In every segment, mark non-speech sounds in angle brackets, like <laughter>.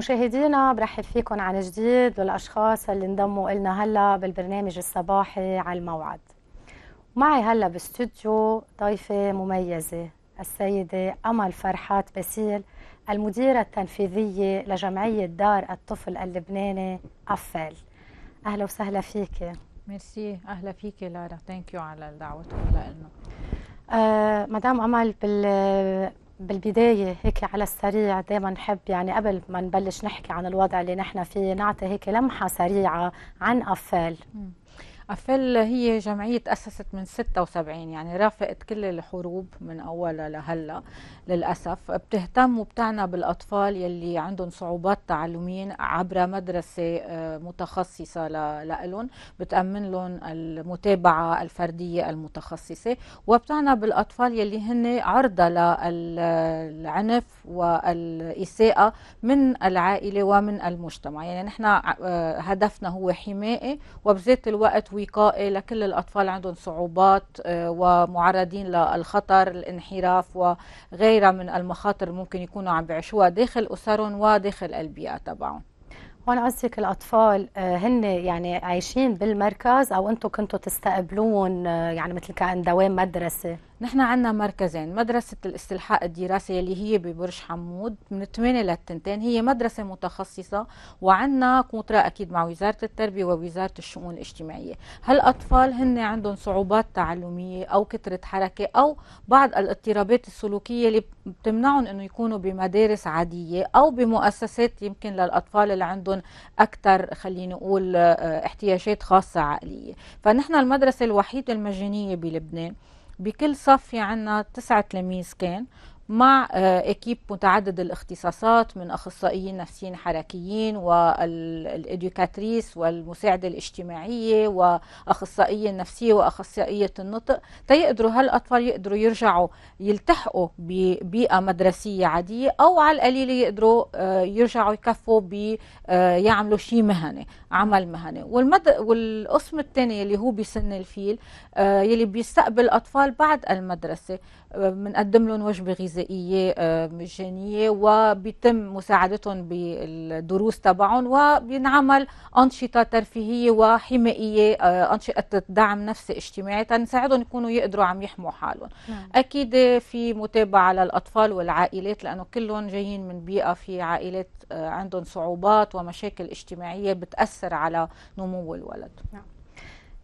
مشاهدينا برحب فيكم عن جديد للاشخاص اللي انضموا لنا هلا بالبرنامج الصباحي على الموعد. معي هلا باستوديو ضيفه مميزه السيده امل فرحات باسيل المديره التنفيذيه لجمعيه دار الطفل اللبناني افال. اهلا وسهلا فيك. ميرسي اهلا فيك لارا ثانك يو على دعوتكم لنا. آه مدام امل بال بالبداية هيك على السريع دائما نحب يعني قبل ما نبلش نحكي عن الوضع اللي نحن فيه نعطي هيك لمحة سريعة عن أفال أفل هي جمعية تأسست من 76 يعني رافقت كل الحروب من أولها لهلا للأسف بتهتم وبتعنى بالأطفال يلي عندهم صعوبات تعلمية عبر مدرسة آه، متخصصة لهم بتأمن لهم المتابعة الفردية المتخصصة وبتعنى بالأطفال يلي هن عرضة للعنف والإساءة من العائلة ومن المجتمع يعني نحن آه، هدفنا هو حمائي وبذات الوقت وقائي لكل الأطفال عندهم صعوبات آه، ومعرضين للخطر الانحراف وغيرها من المخاطر ممكن يكونوا عم بيعيشوها داخل أسرهم وداخل البيئة تبعهم هون قصدك الاطفال آه، هن يعني عايشين بالمركز او انتم كنتوا تستقبلون آه، يعني مثل كان دوام مدرسه نحن عندنا مركزين مدرسة الاستلحاق الدراسي اللي هي ببرج حمود من 8 لل هي مدرسة متخصصة وعندنا كونترا أكيد مع وزارة التربية ووزارة الشؤون الاجتماعية هالأطفال هن عندهم صعوبات تعلمية أو كثرة حركة أو بعض الاضطرابات السلوكية اللي بتمنعهم أنه يكونوا بمدارس عادية أو بمؤسسات يمكن للأطفال اللي عندهم أكثر خلينا نقول آه، احتياجات خاصة عقلية فنحن المدرسة الوحيدة المجانية بلبنان بكل صف عنا يعني تسعة تلاميذ كان مع آه، اكيب متعدد الاختصاصات من اخصائيين نفسيين حركيين والادوكاتريس والمساعده الاجتماعيه واخصائيه النفسيه واخصائيه النطق تيقدروا هالاطفال يقدروا يرجعوا يلتحقوا ببيئه مدرسيه عاديه او على القليله يقدروا آه، يرجعوا يكفوا بيعملوا آه، شيء مهني عمل مهني والمد... والقسم الثاني اللي هو بسن الفيل يلي بيستقبل اطفال بعد المدرسه بنقدم لهم وجبه غذائيه الغذائيه مجانيه وبيتم مساعدتهم بالدروس تبعهم وبينعمل انشطه ترفيهيه وحمائيه انشطه دعم نفسي اجتماعي تنساعدهم يكونوا يقدروا عم يحموا حالهم نعم. اكيد في متابعه للاطفال والعائلات لانه كلهم جايين من بيئه في عائلات عندهم صعوبات ومشاكل اجتماعيه بتاثر على نمو الولد نعم.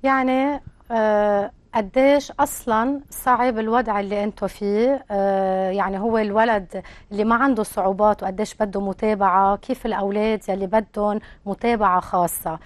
يعني آه قديش اصلا صعب الوضع اللي انتم فيه آه يعني هو الولد اللي ما عنده صعوبات وقديش بده متابعه كيف الاولاد يلي بدهم متابعه خاصه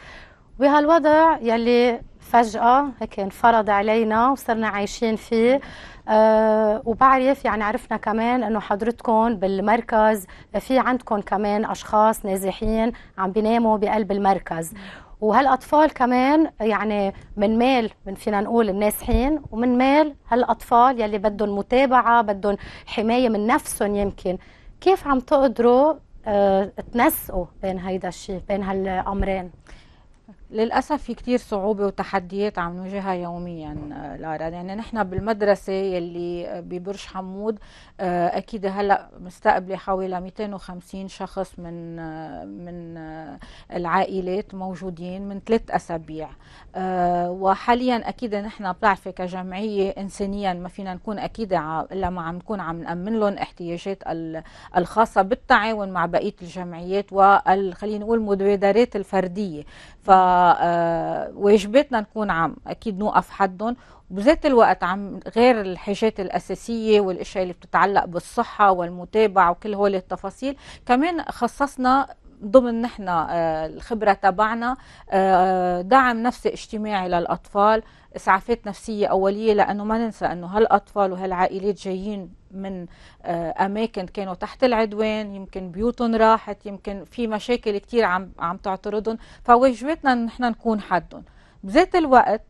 وبهالوضع يلي فجأة هيك انفرض علينا وصرنا عايشين فيه أه وبعرف يعني عرفنا كمان انه حضرتكم بالمركز في عندكم كمان اشخاص نازحين عم بيناموا بقلب المركز وهالاطفال كمان يعني من مال من فينا نقول الناسحين ومن مال هالاطفال يلي بدهم متابعه بدهم حمايه من نفسهم يمكن كيف عم تقدروا آه، تنسقوا بين هيدا الشيء بين هالامرين للأسف في كثير صعوبة وتحديات عم نواجهها يوميا آه، لارا يعني نحن بالمدرسة يلي آه، ببرج حمود آه، أكيد هلأ مستقبلة حوالي 250 شخص من من العائلات موجودين من ثلاث أسابيع وحاليا أكيد نحن بتعرفي كجمعية إنسانيا ما فينا نكون أكيد إلا ما عم نكون عم نأمن لهم احتياجات الخاصة بالتعاون مع بقية الجمعيات وخلينا نقول المبادرات الفردية ف آه، واجباتنا نكون عم اكيد نوقف حدهم وبذات الوقت عم غير الحاجات الاساسيه والاشياء اللي بتتعلق بالصحه والمتابعه وكل هول التفاصيل كمان خصصنا ضمن نحن آه، الخبرة تبعنا آه، دعم نفسي اجتماعي للأطفال إسعافات نفسية أولية لأنه ما ننسى أنه هالأطفال وهالعائلات جايين من آه، اماكن كانوا تحت العدوان يمكن بيوتهم راحت يمكن في مشاكل كثير عم عم تعترضهم فواجبتنا ان احنا نكون حدهم بذات الوقت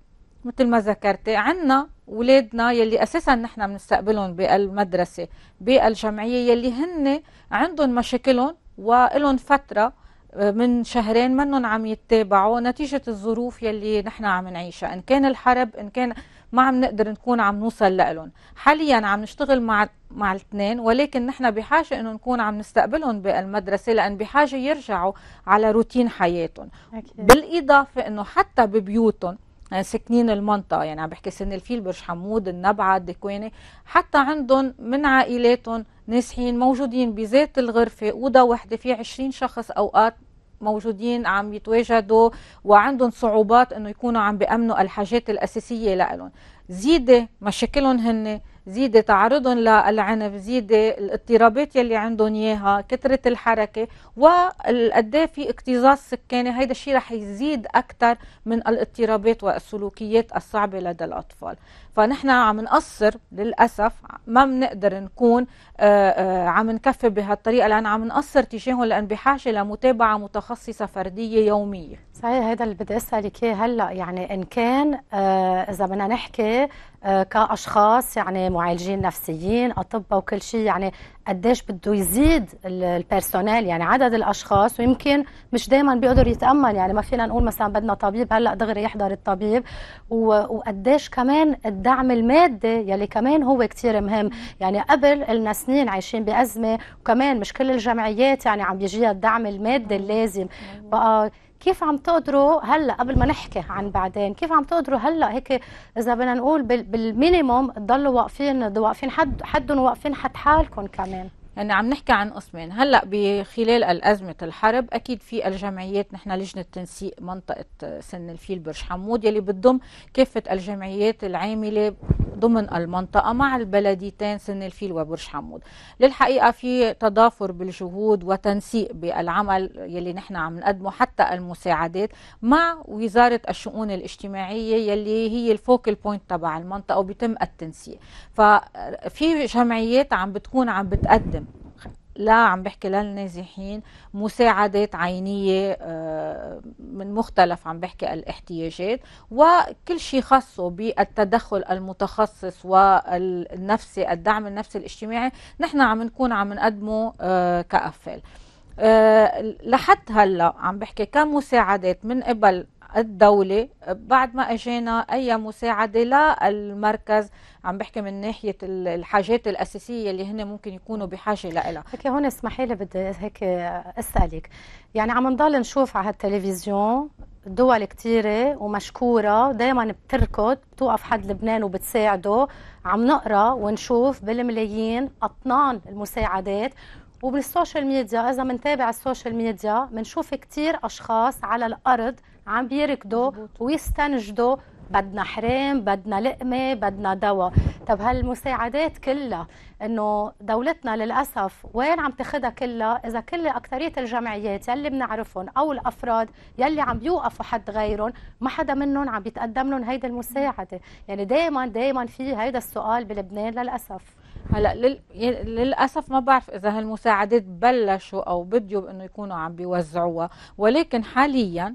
مثل ما ذكرتي عنا اولادنا يلي اساسا نحن بنستقبلهم بالمدرسه بالجمعيه يلي هن عندهم مشاكلهم ولهم فتره آه، من شهرين منهم عم يتابعوا نتيجة الظروف يلي نحن عم نعيشها إن كان الحرب إن كان ما عم نقدر نكون عم نوصل لهم حاليا عم نشتغل مع مع الاثنين ولكن نحن بحاجه انه نكون عم نستقبلهم بالمدرسه لان بحاجه يرجعوا على روتين حياتهم أكيد. بالاضافه انه حتى ببيوتهم يعني سكنين المنطقه يعني عم بحكي سن الفيل برج حمود النبعه الدكوينه حتى عندهم من عائلاتهم نازحين موجودين بذات الغرفه اوضه وحده في 20 شخص اوقات موجودين عم يتواجدوا وعندهم صعوبات انه يكونوا عم بيأمنوا الحاجات الاساسيه لهم زياده مشاكلهم هن زيادة تعرضهم للعنف زيادة الاضطرابات يلي عندهم إياها كثرة الحركة والأداه في اكتظاظ سكاني هيدا الشيء رح يزيد أكثر من الاضطرابات والسلوكيات الصعبة لدى الأطفال فنحن عم نقصر للأسف ما بنقدر نكون آه، آه، عم نكفي بهالطريقة لأن عم نقصر تجاههم لأن بحاجة لمتابعة متخصصة فردية يومية صحيح هذا اللي بدي اسالك هلا يعني ان كان آه، اذا بدنا نحكي آه، كاشخاص يعني معالجين نفسيين اطباء وكل شيء يعني قديش بده يزيد البيرسونيل يعني عدد الاشخاص ويمكن مش دائما بيقدر يتامل يعني ما فينا نقول مثلا بدنا طبيب هلا دغري يحضر الطبيب وقديش كمان الدعم المادي يلي كمان هو كثير مهم يعني قبل لنا سنين عايشين بازمه وكمان مش كل الجمعيات يعني عم بيجيها الدعم المادي اللازم بقى كيف عم تقدروا هلا قبل ما نحكي عن بعدين كيف عم تقدروا هلا هيك اذا بدنا نقول بالمينيموم تضلوا واقفين واقفين حد حد واقفين حد حالكم كمان يعني عم نحكي عن قسمين هلا بخلال أزمة الحرب أكيد في الجمعيات نحن لجنة تنسيق منطقة سن الفيل برج حمود يلي بتضم كافة الجمعيات العاملة ضمن المنطقة مع البلديتين سن الفيل وبرج حمود للحقيقة في تضافر بالجهود وتنسيق بالعمل يلي نحن عم نقدمه حتى المساعدات مع وزارة الشؤون الاجتماعية يلي هي الفوكل بوينت تبع المنطقة وبيتم التنسيق ففي جمعيات عم بتكون عم بتقدم لا عم بحكي للنازحين مساعدات عينية آه، من مختلف عم بحكي الاحتياجات وكل شيء خاصه بالتدخل المتخصص والنفسي الدعم النفسي الاجتماعي نحن عم نكون عم نقدمه آه، كأفل آه، لحد هلا عم بحكي كمساعدات من قبل الدولة بعد ما اجانا اي مساعدة للمركز عم بحكي من ناحية الحاجات الأساسية اللي هن ممكن يكونوا بحاجة لها هيك هون اسمحي لي بدي هيك أسألك يعني عم نضل نشوف على التلفزيون دول كثيرة ومشكورة دائما بتركض بتوقف حد لبنان وبتساعده عم نقرا ونشوف بالملايين أطنان المساعدات وبالسوشيال ميديا إذا بنتابع السوشيال ميديا بنشوف كثير أشخاص على الأرض عم بيركضوا ويستنجدوا بدنا حرام بدنا لقمه بدنا دواء طب هالمساعدات كلها انه دولتنا للاسف وين عم تاخذها كلها اذا كل اكثريه الجمعيات يلي بنعرفهم او الافراد يلي عم بيوقفوا حد غيرهم ما حدا منهم عم بيتقدم لهم هيدي المساعده يعني دائما دائما في هيدا السؤال بلبنان للاسف هلا للاسف ما بعرف اذا هالمساعدات بلشوا او بدوا انه يكونوا عم بيوزعوها ولكن حاليا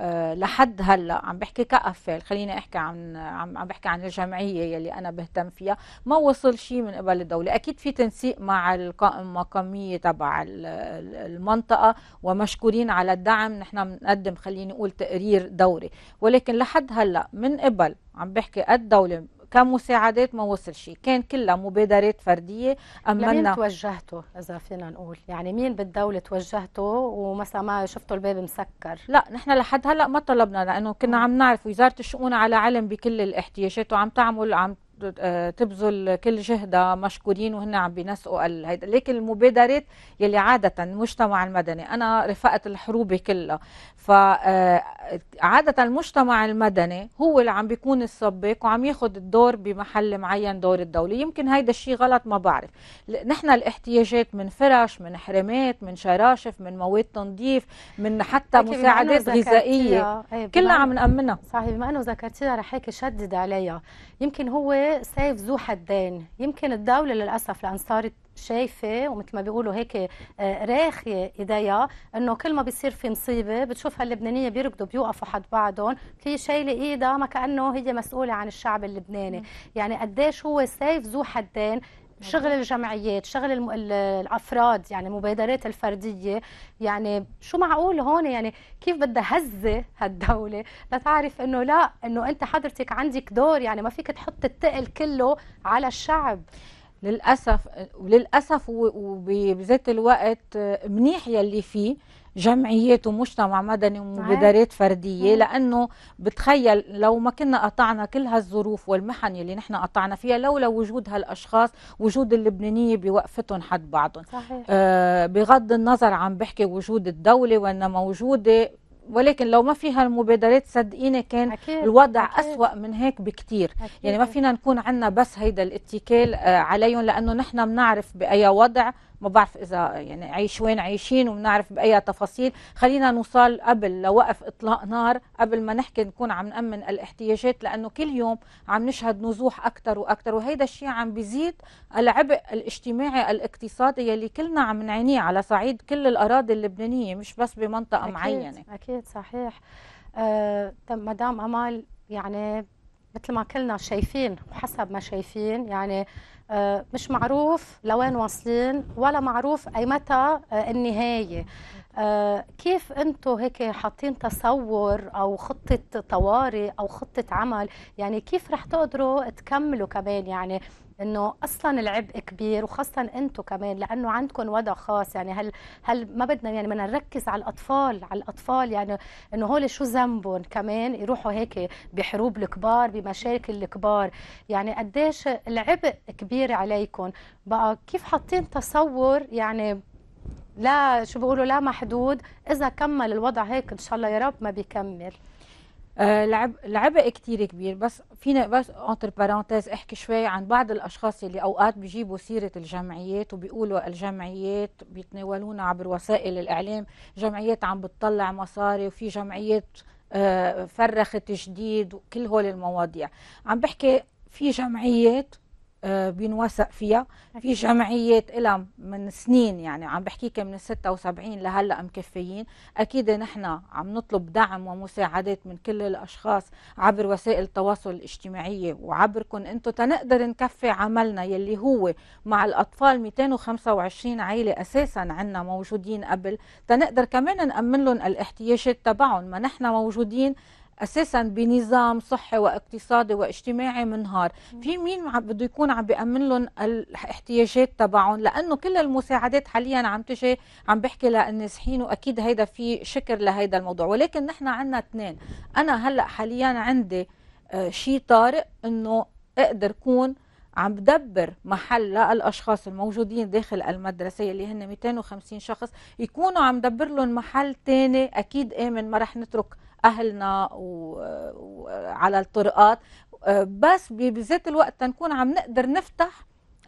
آه، لحد هلا عم بحكي كأفل خليني احكي عن عم عم بحكي عن الجمعيه يلي انا بهتم فيها ما وصل شيء من قبل الدوله اكيد في تنسيق مع المقاميه تبع المنطقه ومشكورين على الدعم نحن بنقدم خليني اقول تقرير دوري ولكن لحد هلا من قبل عم بحكي الدوله كمساعدات ما وصل شيء كان كلها مبادرات فرديه اما لمين توجهتوا اذا فينا نقول يعني مين بالدوله توجهته ومثلا ما شفتوا الباب مسكر لا نحن لحد هلا ما طلبنا لانه كنا آه. عم نعرف وزاره الشؤون على علم بكل الاحتياجات وعم تعمل عم آه، تبذل كل جهدها مشكورين وهن عم بينسقوا هيدا لكن المبادرات يلي عاده المجتمع المدني انا رفقت الحروب كلها فعاده آه، المجتمع المدني هو اللي عم بيكون السباق وعم ياخذ الدور بمحل معين دور الدوله يمكن هيدا الشيء غلط ما بعرف نحن الاحتياجات من فرش من حرمات من شراشف من مواد تنظيف من حتى مساعدات غذائيه إيه، كلها عم نامنها صحيح بما انه ذكرتيها رح هيك شدد عليها يمكن هو سيف ذو حدين يمكن الدولة للأسف لأن صارت شايفة ومثل ما بيقولوا هيك آه، راخية إيديها إنه كل ما بيصير في مصيبة بتشوفها اللبنانية بيركضوا بيوقفوا حد بعضهم في شايلة إيدها ما كأنه هي مسؤولة عن الشعب اللبناني يعني قديش هو سيف ذو حدين شغل الجمعيات شغل الافراد يعني المبادرات الفرديه يعني شو معقول هون يعني كيف بدها هزه هالدوله لتعرف انه لا انه انت حضرتك عندك دور يعني ما فيك تحط الثقل كله على الشعب للاسف وللاسف وبذات الوقت منيح يلي فيه جمعيات ومجتمع مدني ومبادرات فرديه لانه بتخيل لو ما كنا قطعنا كل هالظروف والمحن اللي نحن قطعنا فيها لولا وجود هالاشخاص وجود اللبنانيه بوقفتهم حد بعضهم صحيح. آه بغض النظر عم بحكي وجود الدوله وانها موجوده ولكن لو ما في هالمبادرات صدقيني كان أكيد. الوضع أكيد. أسوأ من هيك بكتير أكيد. يعني ما فينا نكون عنا بس هيدا الاتكال آه، عليهم لأنه نحن بنعرف بأي وضع ما بعرف اذا يعني عيش وين عايشين وبنعرف باي تفاصيل خلينا نوصل قبل لوقف اطلاق نار قبل ما نحكي نكون عم نامن الاحتياجات لانه كل يوم عم نشهد نزوح اكثر واكثر وهيدا الشيء عم بيزيد العبء الاجتماعي الاقتصادي يلي كلنا عم نعانيه على صعيد كل الاراضي اللبنانيه مش بس بمنطقه أكيد معينه اكيد صحيح آه، مدام امال يعني مثل ما كلنا شايفين وحسب ما شايفين يعني آه، مش معروف لوين واصلين ولا معروف اي متى آه، النهايه آه، كيف انتم هيك حاطين تصور او خطه طوارئ او خطه عمل يعني كيف رح تقدروا تكملوا كمان يعني انه اصلا العبء كبير وخاصه انتم كمان لانه عندكم وضع خاص يعني هل هل ما بدنا يعني بدنا نركز على الاطفال على الاطفال يعني انه هول شو ذنبهم كمان يروحوا هيك بحروب الكبار بمشاكل الكبار يعني قديش العبء كبير عليكم بقى كيف حاطين تصور يعني لا شو بيقولوا لا محدود اذا كمل الوضع هيك ان شاء الله يا رب ما بيكمل آه، لعب لعبة كتير كبير بس فينا بس اونتر بارونتيز احكي شوي عن بعض الاشخاص اللي اوقات بيجيبوا سيره الجمعيات وبيقولوا الجمعيات بيتناولونا عبر وسائل الاعلام جمعيات عم بتطلع مصاري وفي جمعيات آه، فرخت جديد وكل هول المواضيع عم بحكي في جمعيات آه، بينوثق فيها في جمعيات لها من سنين يعني عم بحكيك من ال 76 لهلا مكفيين اكيد نحن عم نطلب دعم ومساعدات من كل الاشخاص عبر وسائل التواصل الاجتماعي وعبركم انتم تنقدر نكفي عملنا يلي هو مع الاطفال 225 عائله اساسا عندنا موجودين قبل تنقدر كمان نامن لهم الاحتياجات تبعهم ما نحن موجودين اساسا بنظام صحي واقتصادي واجتماعي منهار في مين بده يكون عم بيامن لهم الاحتياجات تبعهم لانه كل المساعدات حاليا عم تجي عم بحكي للنازحين واكيد هيدا في شكر لهيدا الموضوع ولكن نحن عندنا اثنين انا هلا حاليا عندي آه، شيء طارئ انه اقدر كون عم بدبر محل للاشخاص الموجودين داخل المدرسه اللي هن 250 شخص يكونوا عم دبر لهم محل ثاني اكيد امن ما رح نترك اهلنا وعلى الطرقات بس بذات الوقت تنكون عم نقدر نفتح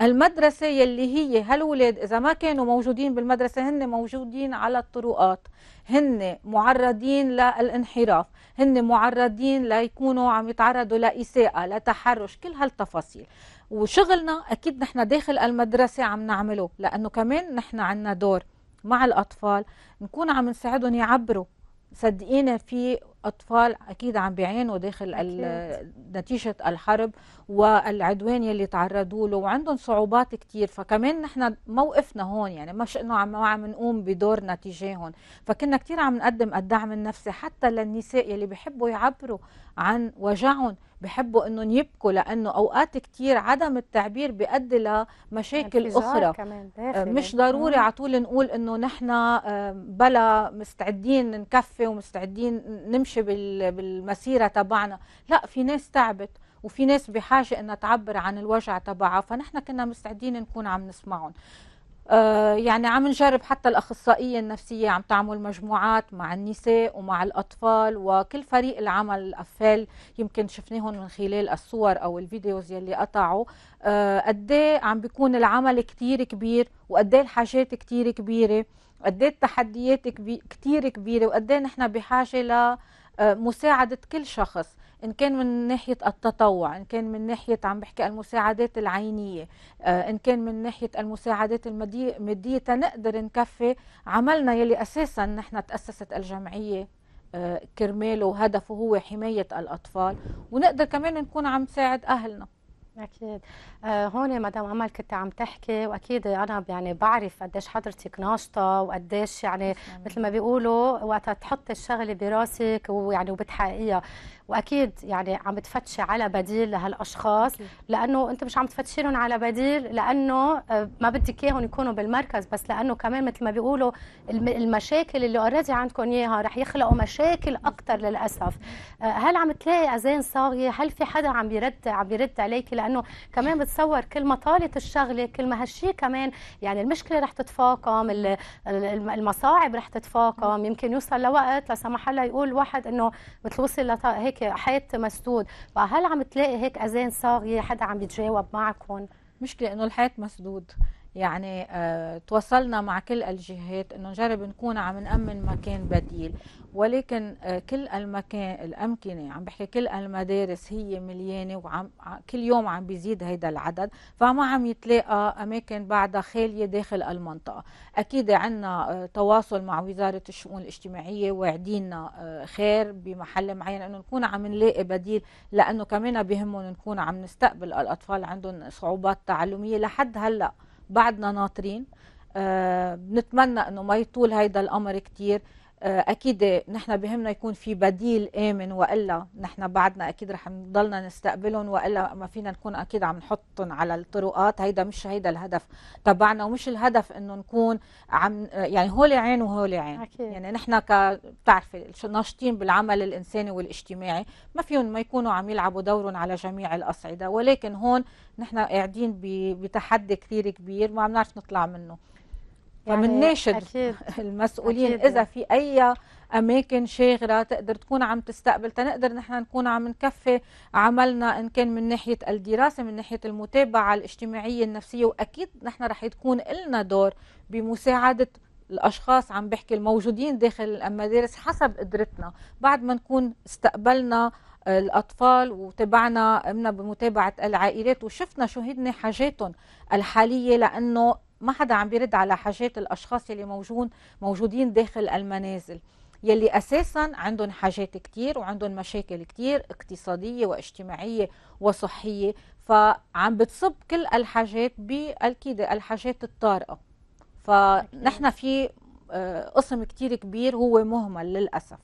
المدرسة يلي هي هالولاد إذا ما كانوا موجودين بالمدرسة هن موجودين على الطرقات هن معرضين للانحراف هن معرضين ليكونوا عم يتعرضوا لإساءة لتحرش كل هالتفاصيل وشغلنا أكيد نحن داخل المدرسة عم نعمله لأنه كمان نحن عنا دور مع الأطفال نكون عم نساعدهم يعبروا صدقينا في اطفال اكيد عم بيعانوا داخل نتيجه الحرب والعدوان يلي تعرضوا له وعندهم صعوبات كثير فكمان نحن موقفنا هون يعني مش انه عم عم نقوم بدورنا تجاههم فكنا كثير عم نقدم الدعم النفسي حتى للنساء يلي بحبوا يعبروا عن وجعهم بحبوا انهم يبكوا لانه اوقات كثير عدم التعبير بيؤدي لمشاكل اخرى كمان آه، مش ضروري على طول نقول انه نحن بلا مستعدين نكفي ومستعدين نمشي نمشي بالمسيره تبعنا لا في ناس تعبت وفي ناس بحاجه انها تعبر عن الوجع تبعها فنحن كنا مستعدين نكون عم نسمعهم آه، يعني عم نجرب حتى الأخصائية النفسية عم تعمل مجموعات مع النساء ومع الأطفال وكل فريق العمل الأفال يمكن شفناهم من خلال الصور أو الفيديوز يلي قطعوا آه، قد إيه عم بيكون العمل كتير كبير وقد إيه الحاجات كتير كبيرة قد إيه التحديات كبير كتير كبيرة وقد نحن بحاجة ل آه، مساعدة كل شخص إن كان من ناحية التطوع إن كان من ناحية عم بحكي المساعدات العينية آه، إن كان من ناحية المساعدات المادية تنقدر نكفي عملنا يلي أساسا نحن تأسست الجمعية آه، كرماله وهدفه هو حماية الأطفال ونقدر كمان نكون عم نساعد أهلنا اكيد آه هون مدام امل كنت عم تحكي واكيد انا يعني بعرف قديش حضرتك ناشطه وقديش يعني مثل ما بيقولوا وقت تحطي الشغله براسك ويعني وبتحققيها واكيد يعني عم بتفتشي على بديل لهالاشخاص لانه انت مش عم لهم على بديل لانه آه، ما بدك اياهم يكونوا بالمركز بس لانه كمان مثل ما بيقولوا المشاكل اللي اوريدي عندكم اياها رح يخلقوا مشاكل اكثر للاسف آه، هل عم تلاقي اذان صاغيه هل في حدا عم بيرد عم بيرد عليك لانه كمان بتصور كل ما طالت الشغله كل ما هالشيء كمان يعني المشكله رح تتفاقم المصاعب رح تتفاقم يمكن يوصل لوقت لا سمح الله يقول واحد انه مثل وصل هيك هيك حيط مسدود فهل عم تلاقي هيك اذان صاغيه حدا عم يتجاوب معكم مشكله انه الحيط مسدود يعني آه تواصلنا مع كل الجهات انه نجرب نكون عم نامن مكان بديل ولكن آه، كل المكان الامكنه عم بحكي كل المدارس هي مليانه وعم كل يوم عم بيزيد هيدا العدد فما عم يتلاقى اماكن بعدها خاليه داخل المنطقه اكيد عندنا آه، تواصل مع وزاره الشؤون الاجتماعيه واعدينا آه، خير بمحل معين انه نكون عم نلاقي بديل لانه كمان بهمهم نكون عم نستقبل الاطفال عندهم صعوبات تعلميه لحد هلا بعدنا ناطرين بنتمنى انه ما يطول هيدا الامر كتير اكيد نحن بهمنا يكون في بديل امن والا نحن بعدنا اكيد رح نضلنا نستقبلهم والا ما فينا نكون اكيد عم نحطهم على الطرقات هيدا مش هيدا الهدف تبعنا ومش الهدف انه نكون عم يعني هول عين وهول عين أكيد. يعني نحن ك بتعرفي ناشطين بالعمل الانساني والاجتماعي ما فيهم ما يكونوا عم يلعبوا دورهم على جميع الاصعده ولكن هون نحن قاعدين بتحدي كثير كبير ما عم نعرف نطلع منه يعني أكيد. <laughs> المسؤولين أكيد. اذا يعني. في اي اماكن شاغره تقدر تكون عم تستقبل تنقدر نحن نكون عم نكفي عملنا ان كان من ناحيه الدراسه من ناحيه المتابعه الاجتماعيه النفسيه واكيد نحن رح تكون لنا دور بمساعده الاشخاص عم بحكي الموجودين داخل المدارس حسب قدرتنا بعد ما نكون استقبلنا آه، الاطفال وتابعنا قمنا بمتابعه العائلات وشفنا شو هن حاجاتهم الحاليه لانه ما حدا عم بيرد على حاجات الاشخاص اللي موجود موجودين داخل المنازل يلي اساسا عندهم حاجات كتير وعندهم مشاكل كتير اقتصاديه واجتماعيه وصحيه فعم بتصب كل الحاجات بالكيدة الحاجات الطارئه فنحن في آه، قسم كتير كبير هو مهمل للاسف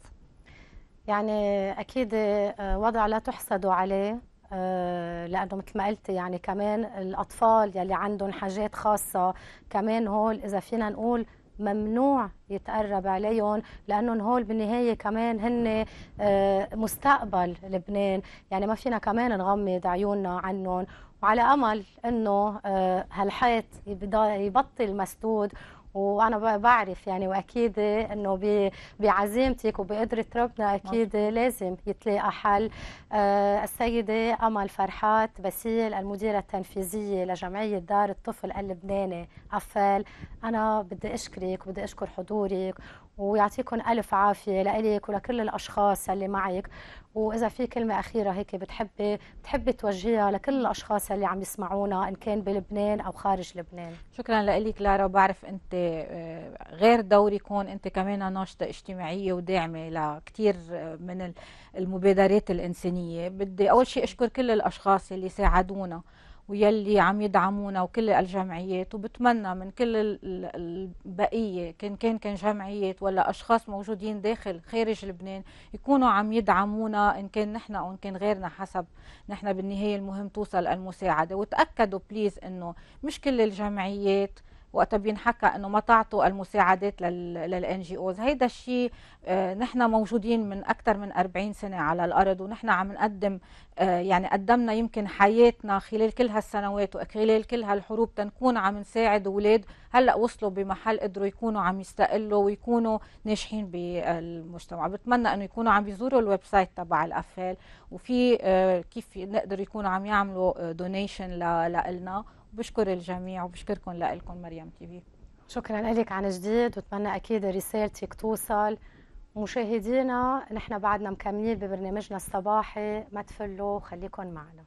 يعني اكيد آه، وضع لا تحسد عليه آه، لانه مثل ما قلت يعني كمان الاطفال يلي عندهم حاجات خاصه كمان هول اذا فينا نقول ممنوع يتقرب عليهم لانهم هول بالنهايه كمان هن آه، مستقبل لبنان يعني ما فينا كمان نغمض عيوننا عنهم وعلى امل انه آه، هالحيط يبطل مسدود وانا بعرف يعني واكيد انه بعزيمتك وبقدره ربنا اكيد نعم. لازم يتلاقى حل آه، السيده امل فرحات بسيل المديره التنفيذيه لجمعيه دار الطفل اللبناني افال انا بدي اشكرك وبدي اشكر حضورك ويعطيكم ألف عافية لإلك ولكل الأشخاص اللي معك وإذا في كلمة أخيرة هيك بتحبي بتحبي توجهيها لكل الأشخاص اللي عم يسمعونا إن كان بلبنان أو خارج لبنان شكرا لك لارا وبعرف أنت آه، غير دوري كون أنت كمان ناشطة اجتماعية وداعمة لكثير آه، من المبادرات الإنسانية بدي أول شيء أشكر كل الأشخاص اللي ساعدونا ويلي عم يدعمونا وكل الجمعيات وبتمنى من كل البقية كان كان كان جمعيات ولا أشخاص موجودين داخل خارج لبنان يكونوا عم يدعمونا إن كان نحن أو إن كان غيرنا حسب نحن بالنهاية المهم توصل المساعدة وتأكدوا بليز إنه مش كل الجمعيات وقتها بينحكى انه ما تعطوا المساعدات للان جي اوز هيدا الشيء آه، نحن موجودين من اكثر من 40 سنه على الارض ونحن عم نقدم آه، يعني قدمنا يمكن حياتنا خلال كل هالسنوات وخلال كل هالحروب تنكون عم نساعد اولاد هلا وصلوا بمحل قدروا يكونوا عم يستقلوا ويكونوا ناجحين بالمجتمع بتمنى انه يكونوا عم يزوروا الويب سايت تبع الافال وفي آه، كيف نقدر يكونوا عم يعملوا دونيشن لنا بشكر الجميع وبشكركم لكم مريم تي في شكرا لك عن جديد واتمنى اكيد رسالتك توصل مشاهدينا نحن بعدنا مكملين ببرنامجنا الصباحي ما تفلوا خليكم معنا